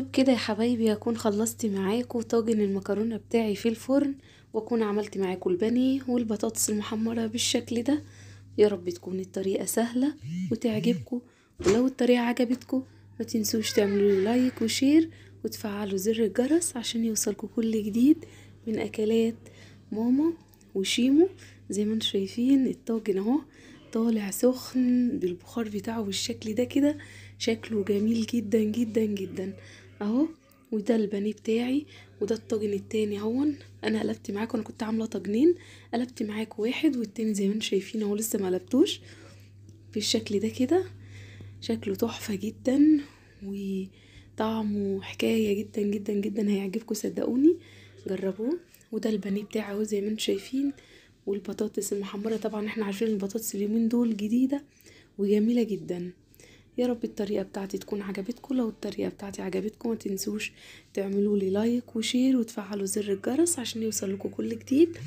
وبكده يا حبايبي اكون خلصت معاكم طاجن المكرونه بتاعي في الفرن واكون عملت معاكم البانيه والبطاطس المحمره بالشكل ده يا رب تكون الطريقه سهله وتعجبكم ولو الطريقه عجبتكم ما تنسوش تعملوا لايك وشير وتفعلوا زر الجرس عشان يوصلكم كل جديد من اكلات ماما وشيمو زي ما انتم شايفين الطاجن اهو طالع سخن بالبخار بتاعه بالشكل ده كده شكله جميل جدا جدا جدا اهو وده البانيه بتاعي وده الطاجن التاني اهون انا قلبت معاكم انا كنت عامله طاجنين قلبت معاكم واحد والتاني زي ما انتم شايفين اهو لسه ما قلبتوش بالشكل ده كده شكله تحفه جدا وطعمه حكايه جدا جدا جدا هيعجبكم صدقوني جربوه وده البانيه بتاعي اهو زي ما انتم شايفين والبطاطس المحمره طبعا احنا عارفين البطاطس اليومين دول جديده وجميله جدا يا رب الطريقة بتاعتي تكون عجبتكم لو الطريقة بتاعتي عجبتكم ما تنسوش تعملوا لي لايك وشير وتفعلوا زر الجرس عشان يوصل لكم كل جديد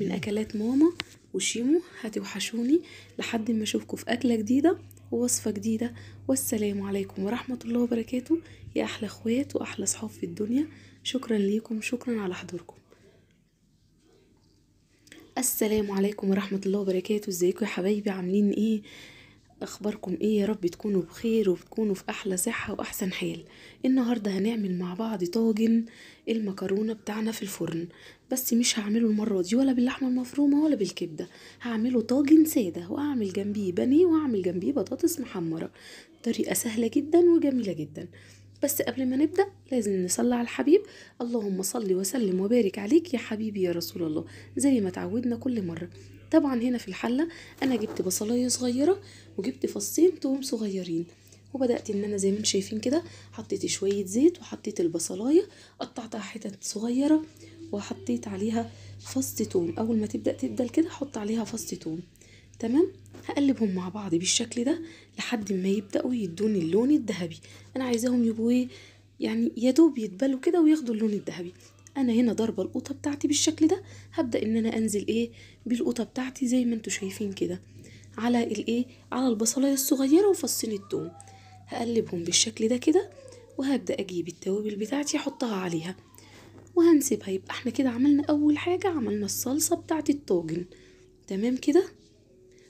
من أكلات ماما وشيمو هتوحشوني لحد ما أشوفكم في أكلة جديدة ووصفة جديدة والسلام عليكم ورحمة الله وبركاته يا أحلى أخوات وأحلى صحاب في الدنيا شكرا ليكم شكرا على حضوركم السلام عليكم ورحمة الله وبركاته ازيكم يا حبايبي عاملين ايه اخباركم ايه يا رب تكونوا بخير وتكونوا في احلى صحه واحسن حال النهارده هنعمل مع بعض طاجن المكرونه بتاعنا في الفرن بس مش هعمله المره دي ولا باللحمه المفرومه ولا بالكبده هعمله طاجن ساده واعمل جنبيه بانيه واعمل جنبيه بطاطس محمره طريقه سهله جدا وجميله جدا بس قبل ما نبدأ لازم نصلي على الحبيب اللهم صل وسلم وبارك عليك يا حبيبي يا رسول الله زي ما تعودنا كل مرة طبعا هنا في الحلة أنا جبت بصلاية صغيرة وجبت فصين توم صغيرين وبدأت إن أنا زي ما انتم شايفين كده حطيت شوية زيت وحطيت البصلاية قطعتها حتت صغيرة وحطيت عليها فص توم أول ما تبدأ تبدل كده حط عليها فص توم تمام هقلبهم مع بعض بالشكل ده لحد ما يبدأوا يدوني اللون الذهبي أنا عايزاهم يبقوا إيه؟ يعني يدوب يتبلوا كده وياخدوا اللون الذهبي انا هنا ضربه القوطه بتاعتي بالشكل ده هبدا ان انا انزل ايه بالقوطه بتاعتي زي ما انتوا شايفين كده على الايه على البصلايه الصغيره وفصين التوم هقلبهم بالشكل ده كده وهبدا اجيب التوابل بتاعتي احطها عليها وهنسيبها يبقى احنا كده عملنا اول حاجه عملنا الصلصه بتاعت الطاجن تمام كده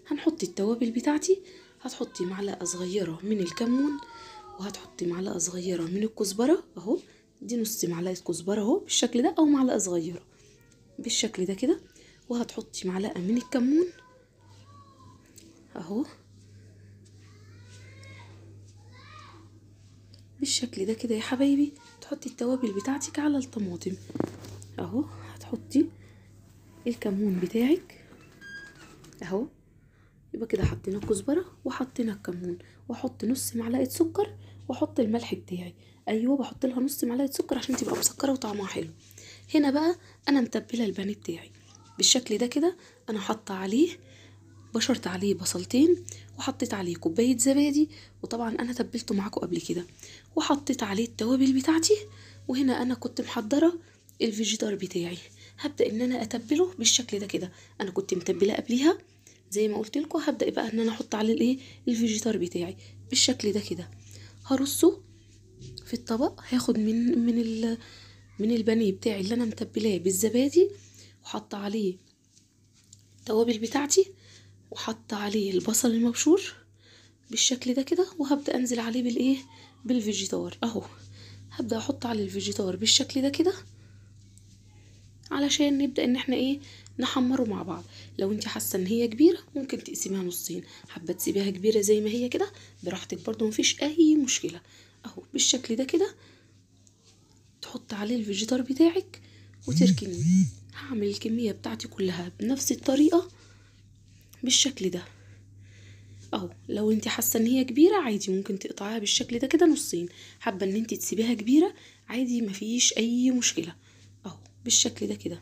هنحط التوابل بتاعتي هتحطي معلقه صغيره من الكمون وهتحطي معلقه صغيره من الكزبره اهو دي نص معلقه كزبره اهو بالشكل ده او معلقه صغيره بالشكل ده كده وهتحطي معلقه من الكمون اهو بالشكل ده كده يا حبايبي تحطي التوابل بتاعتك على الطماطم اهو هتحطي الكمون بتاعك اهو يبقى كده حطينا الكزبره وحطينا الكمون واحط نص معلقه سكر واحط الملح بتاعي ايوه بحط لها نص معلقه سكر عشان تبقى مسكره وطعمها حلو هنا بقى انا متبله البانيه بتاعي بالشكل ده كده انا حاطه عليه بشرت عليه بصلتين وحطيت عليه كوبايه زبادي وطبعا انا تبلته معاكم قبل كده وحطيت عليه التوابل بتاعتي وهنا انا كنت محضره الفيجيتار بتاعي هبدا ان انا اتبله بالشكل ده كده انا كنت متبله قبليها زي ما قلت لكم هبدا بقى ان انا احط عليه الايه الفيجيتار بتاعي بالشكل ده كده هرصه في الطبق هاخد من من ال من البانيه بتاعي اللي انا متبلاه بالزبادي وحط عليه التوابل بتاعتي وحط عليه البصل المبشور بالشكل ده كده وهبدا انزل عليه بالايه بالفيجيتار اهو هبدا احط على الفيجيتار بالشكل ده كده علشان نبدا ان احنا ايه نحمره مع بعض لو انت حاسه ان هي كبيره ممكن تقسميها نصين حابه تسيبيها كبيره زي ما هي كده براحتك برده مفيش اي مشكله اهو بالشكل ده كده تحط عليه الفيجيتار بتاعك وتركنيه هعمل الكميه بتاعتي كلها بنفس الطريقه بالشكل ده اهو لو انت حاسه ان هي كبيره عادي ممكن تقطعيها بالشكل ده كده نصين حابه ان انت تسيبيها كبيره عادي مفيش اي مشكله اهو بالشكل ده كده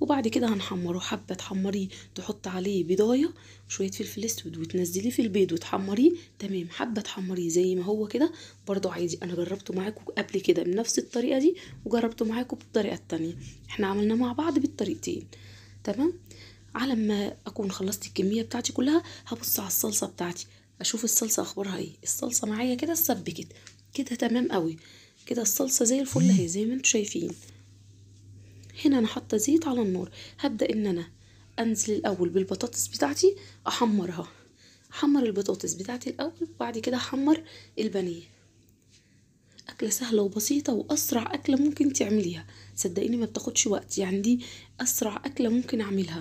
وبعد كده هنحمره حبه تحمريه تحط عليه بضاية وشويه فلفل اسود وتنزليه في البيض وتحمريه تمام حبه تحمريه زي ما هو كده برده عادي انا جربته معاكم قبل كده بنفس الطريقه دي وجربته معاكم بالطريقه التانية احنا عملنا مع بعض بالطريقتين تمام على ما اكون خلصت الكميه بتاعتي كلها هبص على الصلصه بتاعتي اشوف الصلصه اخبارها ايه الصلصه معايا كده اتسبكت كده تمام قوي كده الصلصه زي الفل اهي زي ما انتوا شايفين هنا انا حاطه زيت على النار هبدا ان انا انزل الاول بالبطاطس بتاعتي احمرها احمر البطاطس بتاعتي الاول وبعد كده احمر البانيه اكله سهله وبسيطه واسرع اكله ممكن تعمليها صدقيني ما بتاخدش وقت يعني دي اسرع اكله ممكن اعملها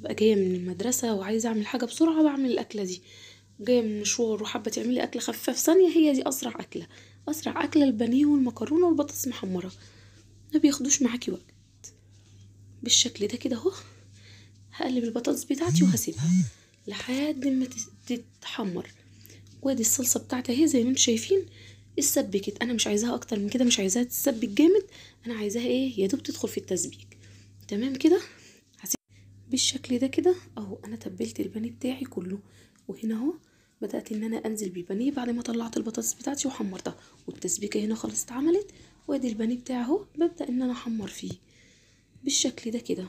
بقى جايه من المدرسه وعايزه اعمل حاجه بسرعه بعمل الاكله دي جايه من مشوار وحابه تعملي اكله خفيفه في ثانيه هي دي اسرع اكله اسرع اكله البانيه والمكرونه والبطاطس محمره ما بياخدوش معاكي وقت بالشكل ده كده اهو هقلب البطاطس بتاعتي وهسيبها لحد ما تتحمر وادي الصلصه بتاعتي اهي زي ما انتم شايفين اتسبكت انا مش عايزاها اكتر من كده مش عايزاها تتسبك جامد انا عايزاها ايه يا دوب تدخل في التسبيك تمام كده هسيب بالشكل ده كده اهو انا تبلت البانيه بتاعي كله وهنا اهو بدات ان انا انزل بالبانيه بعد ما طلعت البطاطس بتاعتي وحمرتها والتسبيكه هنا خلاص اتعملت وادي البانيه بتاعي اهو ببدا ان انا احمر فيه بالشكل ده كده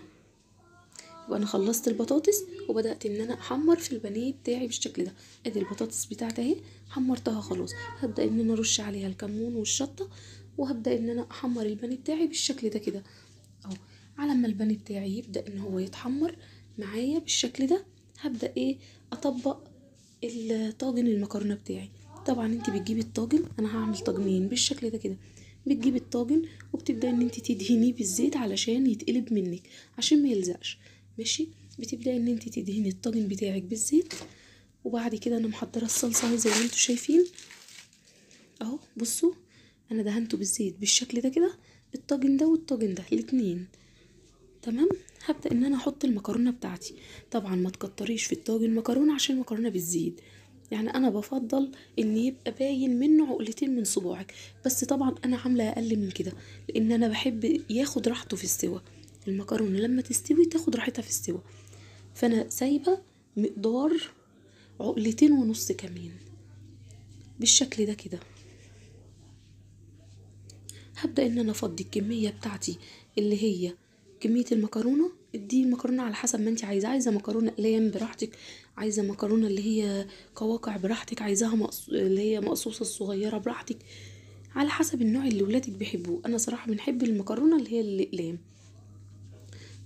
يبقى انا خلصت البطاطس وبدات ان انا احمر في البانيه بتاعي بالشكل ده ادي البطاطس بتاعتي اهي حمرتها خلاص هبدا ان انا ارش عليها الكمون والشطه وهبدا ان انا احمر البانيه بتاعي بالشكل ده كده اهو على ما البانيه بتاعي يبدا ان هو يتحمر معايا بالشكل ده هبدا ايه اطبق الطاجن المكرونه بتاعي طبعا انت بتجيبي الطاجن انا هعمل طاجنين بالشكل ده كده بتجيب الطاجن وبتبداي ان انت تدهنيه بالزيت علشان يتقلب منك عشان ما يلزقش ماشي بتبداي ان انت تدهني الطاجن بتاعك بالزيت وبعد كده انا محضره الصلصه اهي زي ما انتوا شايفين اهو بصوا انا دهنته بالزيت بالشكل ده كده الطاجن ده والطاجن ده الاتنين تمام هبدا ان انا احط المكرونه بتاعتي طبعا ما تكتريش في الطاجن مكرونه عشان المكرونه بتزيد يعني انا بفضل ان يبقى باين منه عقلتين من صباعك بس طبعا انا عامله اقل من كده لان انا بحب ياخد راحته في السوى المكرونه لما تستوي تاخد راحتها في السوى فانا سايبه مقدار عقلتين ونص كمان بالشكل ده كده هبدا ان انا افضي الكميه بتاعتي اللي هي كميه المكرونه دي المكرونه على حسب ما انت عايزه عايزه مكرونه اقلام براحتك عايزه مكرونه اللي هي قواقع براحتك عايزاها مقص... اللي هي مقصوصه الصغيره براحتك على حسب النوع اللي ولادك بيحبوه انا صراحه بنحب المكرونه اللي هي الاقلام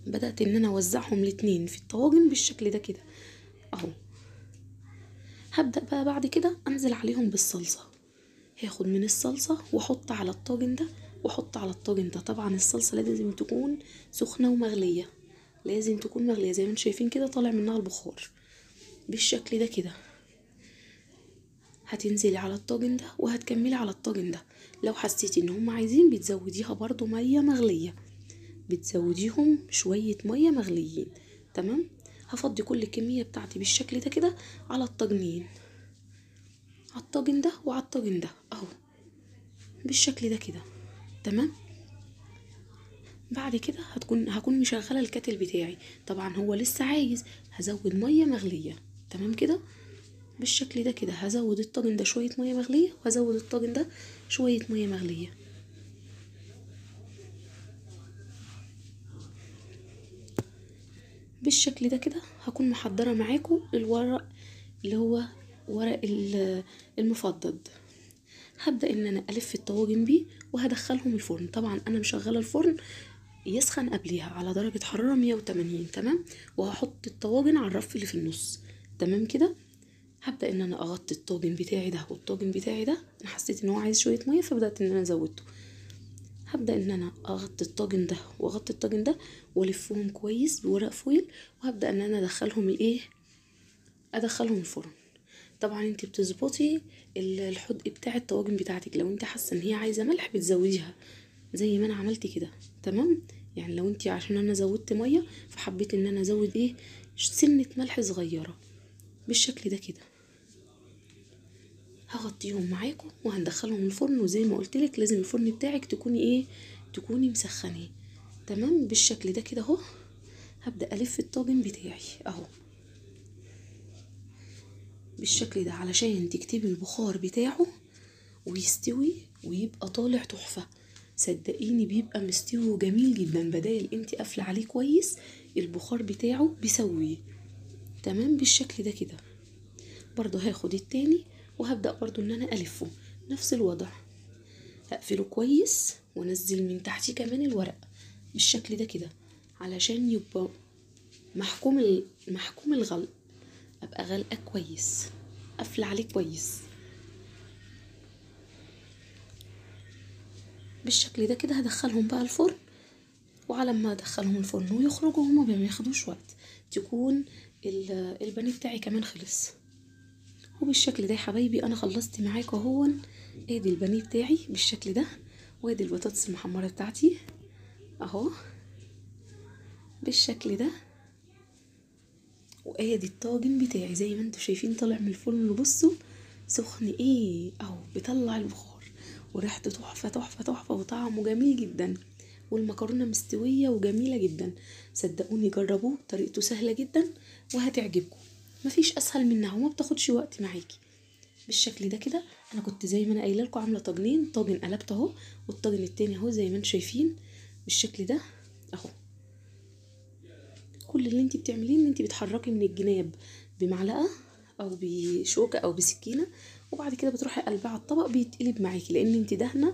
بدات ان انا اوزعهم الاتنين في الطواجن بالشكل ده كده اهو هبدا بقى بعد كده انزل عليهم بالصلصه هاخد من الصلصه واحط على الطاجن ده واحط على الطاجن ده طبعا الصلصه لازم تكون سخنه ومغليه لازم تكون مغليه زي ما انتم شايفين كده طالع منها البخار بالشكل ده كده هتنزلي على الطاجن ده وهتكملي على الطاجن ده لو حسيتي ان هم عايزين بتزوديها برضو ميه مغليه بتزوديهم شويه ميه مغليين تمام هفضي كل الكميه بتاعتي بالشكل ده كده على الطاجنين على الطاجن ده وعلى الطاجن ده اهو بالشكل ده كده تمام بعد كده هتكون هكون مشغله الكاتل بتاعي طبعا هو لسه عايز هزود ميه مغليه تمام كده بالشكل ده كده هزود الطاجن ده شوية مية مغلية وهزود الطاجن ده شوية مية مغلية بالشكل ده كده هكون محضرة معاكم الورق اللي هو ورق المفضد هبدأ ان انا الف الطواجن بيه وهدخلهم الفرن طبعا انا مشغلة الفرن يسخن قبليها على درجة حرارة 180 تمام وهحط الطواجن على الرف اللي في النص تمام كده هبدا ان انا اغطي الطاجن بتاعي ده والطاجن بتاعي ده انا حسيت ان هو عايز شويه ميه فبدات ان انا زودته هبدا ان انا اغطي الطاجن ده واغطي الطاجن ده والفهم كويس بورق فويل وهبدا ان انا ادخلهم الايه ادخلهم الفرن طبعا انت بتظبطي الحدق بتاع الطواجن بتاعتك لو انت حاسه ان هي عايزه ملح بتزوديها زي ما انا عملت كده تمام يعني لو انت عشان انا زودت ميه فحبيت ان انا ازود ايه سنه ملح صغيره بالشكل ده كده هغطيهم معاكم وهندخلهم الفرن وزي ما قلت لك لازم الفرن بتاعك تكوني ايه تكوني مسخنة تمام بالشكل ده كده اهو هبدا الف الطاجن بتاعي اهو بالشكل ده علشان تكتبي البخار بتاعه ويستوي ويبقى طالع تحفه صدقيني بيبقى مستوي وجميل جدا بدايل انت قافله عليه كويس البخار بتاعه بيسويه تمام بالشكل ده كده برضو هاخد التاني وهبدأ برضو ان انا الفه نفس الوضع هقفله كويس وانزل من تحتيه كمان الورق بالشكل ده كده علشان يبقى محكوم محكوم الغلق ابقى غلقه كويس قافله عليه كويس بالشكل ده كده هدخلهم بقى الفرن وعلى ما ادخلهم الفرن ويخرجوا هما ما بياخدوش وقت تكون البني بتاعي كمان خلص وبالشكل ده يا حبايبي انا خلصت معاكم اهو ادي البني بتاعي بالشكل ده وادي البطاطس المحمره بتاعتي اهو بالشكل ده وادي الطاجن بتاعي زي ما انتم شايفين طالع من الفرن وبصوا سخن ايه اهو بيطلع البخار وريحته تحفه تحفه تحفه وطعمه جميل جدا والمكرونة مستوية وجميلة جدا صدقوني جربوه طريقته سهلة جدا وهتعجبكم مفيش اسهل منها وما بتاخدش وقت معاكي بالشكل ده كده انا كنت زي ما انا قايله لكم عامله طاجنين طاجن قلبت اهو والطاجن التاني اهو زي ما انتم شايفين بالشكل ده اهو كل اللي انت بتعمليه ان انت بتحركي من الجناب بمعلقه او بشوكه او بسكينه وبعد كده بتروحي قلبها على الطبق بيتقلب معاكي لان انت دهنه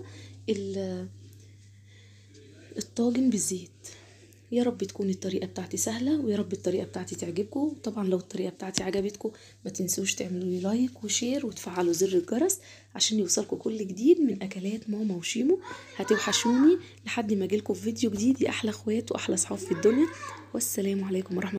الطاجن بالزيت يا رب تكون الطريقه بتاعتي سهله ويا رب الطريقه بتاعتي تعجبكم طبعا لو الطريقه بتاعتي عجبتكم ما تنسوش تعملوا لي لايك وشير وتفعلوا زر الجرس عشان يوصلكم كل جديد من اكلات ماما وشيمو هتوحشوني لحد ما اجيلكم في فيديو جديد يا احلى اخوات واحلى صحاب في الدنيا والسلام عليكم ورحمه